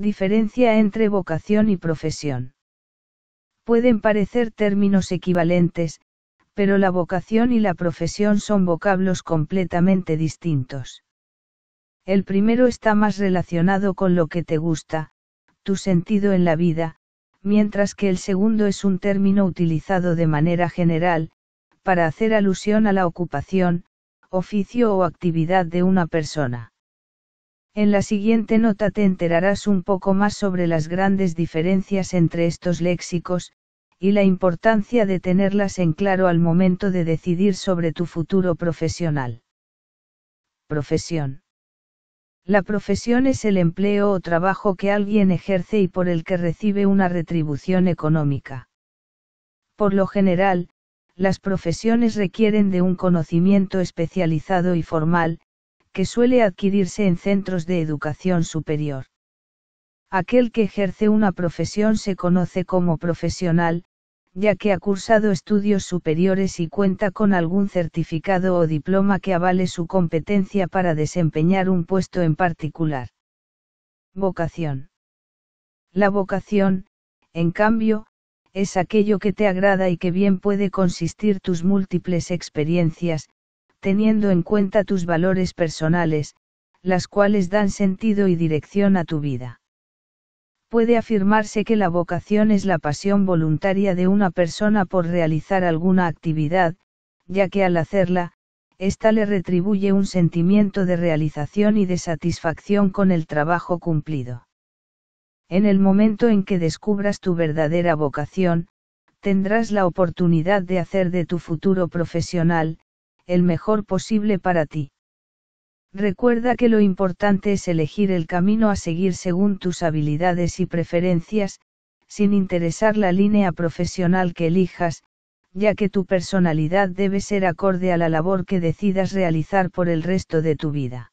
Diferencia entre vocación y profesión. Pueden parecer términos equivalentes, pero la vocación y la profesión son vocablos completamente distintos. El primero está más relacionado con lo que te gusta, tu sentido en la vida, mientras que el segundo es un término utilizado de manera general, para hacer alusión a la ocupación, oficio o actividad de una persona. En la siguiente nota te enterarás un poco más sobre las grandes diferencias entre estos léxicos, y la importancia de tenerlas en claro al momento de decidir sobre tu futuro profesional. Profesión. La profesión es el empleo o trabajo que alguien ejerce y por el que recibe una retribución económica. Por lo general, las profesiones requieren de un conocimiento especializado y formal, que suele adquirirse en centros de educación superior. Aquel que ejerce una profesión se conoce como profesional, ya que ha cursado estudios superiores y cuenta con algún certificado o diploma que avale su competencia para desempeñar un puesto en particular. Vocación. La vocación, en cambio, es aquello que te agrada y que bien puede consistir tus múltiples experiencias, teniendo en cuenta tus valores personales, las cuales dan sentido y dirección a tu vida. Puede afirmarse que la vocación es la pasión voluntaria de una persona por realizar alguna actividad, ya que al hacerla, ésta le retribuye un sentimiento de realización y de satisfacción con el trabajo cumplido. En el momento en que descubras tu verdadera vocación, tendrás la oportunidad de hacer de tu futuro profesional, el mejor posible para ti. Recuerda que lo importante es elegir el camino a seguir según tus habilidades y preferencias, sin interesar la línea profesional que elijas, ya que tu personalidad debe ser acorde a la labor que decidas realizar por el resto de tu vida.